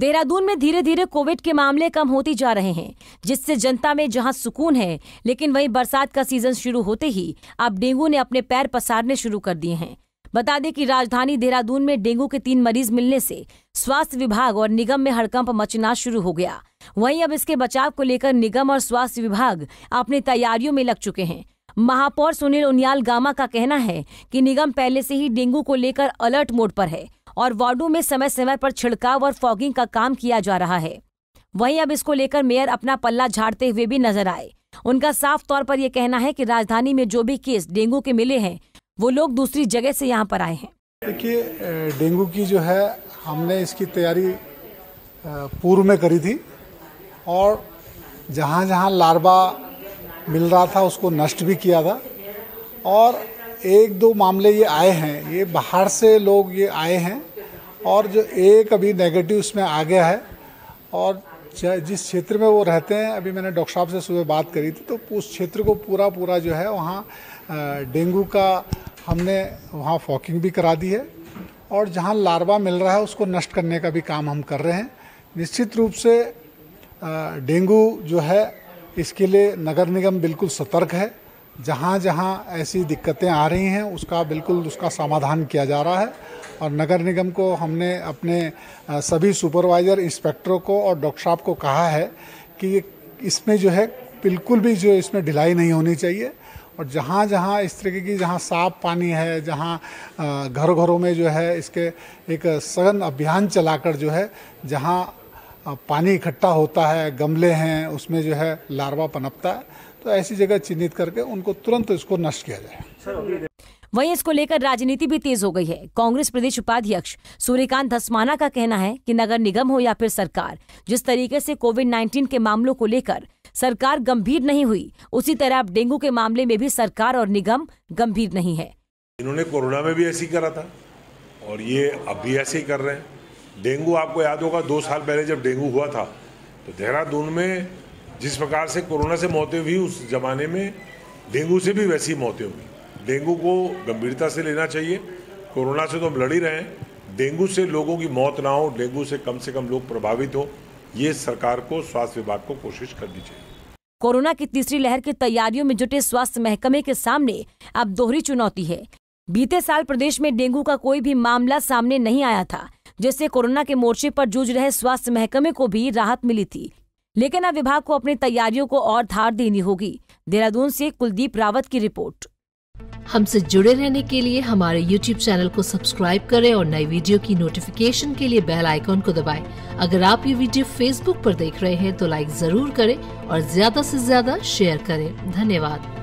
देहरादून में धीरे धीरे कोविड के मामले कम होते जा रहे हैं जिससे जनता में जहां सुकून है लेकिन वहीं बरसात का सीजन शुरू होते ही अब डेंगू ने अपने पैर पसारने शुरू कर दिए हैं बता दें कि राजधानी देहरादून में डेंगू के तीन मरीज मिलने से स्वास्थ्य विभाग और निगम में हड़कंप मचना शुरू हो गया वहीं अब इसके बचाव को लेकर निगम और स्वास्थ्य विभाग अपनी तैयारियों में लग चुके हैं महापौर सुनील उनियाल गामा का कहना है कि निगम पहले से ही डेंगू को लेकर अलर्ट मोड पर है और वार्डो में समय समय पर छिड़काव और फॉगिंग का काम किया जा रहा है वहीं अब इसको लेकर मेयर अपना पल्ला झाड़ते हुए भी नजर आए उनका साफ तौर पर यह कहना है कि राजधानी में जो भी केस डेंगू के मिले हैं वो लोग दूसरी जगह से यहाँ पर आए हैं देखिए डेंगू की जो है हमने इसकी तैयारी पूर्व में करी थी और जहाँ जहाँ लार्वा मिल रहा था उसको नष्ट भी किया था और एक दो मामले ये आए हैं ये बाहर से लोग ये आए हैं और जो एक अभी नेगेटिव उसमें आ गया है और जिस क्षेत्र में वो रहते हैं अभी मैंने डॉक्टर साहब से सुबह बात करी थी तो उस क्षेत्र को पूरा पूरा जो है वहाँ डेंगू का हमने वहाँ फॉकिंग भी करा दी है और जहाँ लार्वा मिल रहा है उसको नष्ट करने का भी काम हम कर रहे हैं निश्चित रूप से डेंगू जो है इसके लिए नगर निगम बिल्कुल सतर्क है जहाँ जहाँ ऐसी दिक्कतें आ रही हैं उसका बिल्कुल उसका समाधान किया जा रहा है और नगर निगम को हमने अपने सभी सुपरवाइज़र इंस्पेक्टरों को और डॉक्टर साहब को कहा है कि इसमें जो है बिल्कुल भी जो इसमें ढिलाई नहीं होनी चाहिए और जहाँ जहाँ इस तरीके की जहाँ साफ पानी है जहाँ घर घरों में जो है इसके एक सघन अभियान चलाकर जो है जहाँ पानी इकट्ठा होता है गमले हैं उसमें जो है लार्वा पनपता है तो ऐसी जगह चिन्हित करके उनको तुरंत इसको नष्ट किया जाए वहीं इसको लेकर राजनीति भी तेज हो गई है कांग्रेस प्रदेश उपाध्यक्ष सूर्यकांत धस्माना का कहना है कि नगर निगम हो या फिर सरकार जिस तरीके से कोविड 19 के मामलों को लेकर सरकार गंभीर नहीं हुई उसी तरह अब डेंगू के मामले में भी सरकार और निगम गंभीर नहीं है इन्होंने कोरोना में भी ऐसे ही करा था और ये अब भी ऐसे ही कर रहे हैं डेंगू आपको याद होगा दो साल पहले जब डेंगू हुआ था तो देहरादून में जिस प्रकार से कोरोना से मौतें हुई उस ज़माने में डेंगू से भी वैसी मौतें हुई डेंगू को गंभीरता से लेना चाहिए कोरोना से तो हम लड़ ही रहे हैं डेंगू से लोगों की मौत ना हो डेंगू से कम से कम लोग प्रभावित हो ये सरकार को स्वास्थ्य विभाग को कोशिश करनी चाहिए कोरोना की तीसरी लहर की तैयारियों में जुटे स्वास्थ्य महकमे के सामने अब दोहरी चुनौती है बीते साल प्रदेश में डेंगू का कोई भी मामला सामने नहीं आया था जिससे कोरोना के मोर्चे पर जूझ रहे स्वास्थ्य महकमे को भी राहत मिली थी लेकिन अब विभाग को अपनी तैयारियों को और धार देनी होगी देहरादून से कुलदीप रावत की रिपोर्ट हमसे जुड़े रहने के लिए हमारे YouTube चैनल को सब्सक्राइब करें और नई वीडियो की नोटिफिकेशन के लिए बेल आइकॉन को दबाएं। अगर आप ये वीडियो Facebook पर देख रहे हैं तो लाइक जरूर करें और ज्यादा से ज्यादा शेयर करें धन्यवाद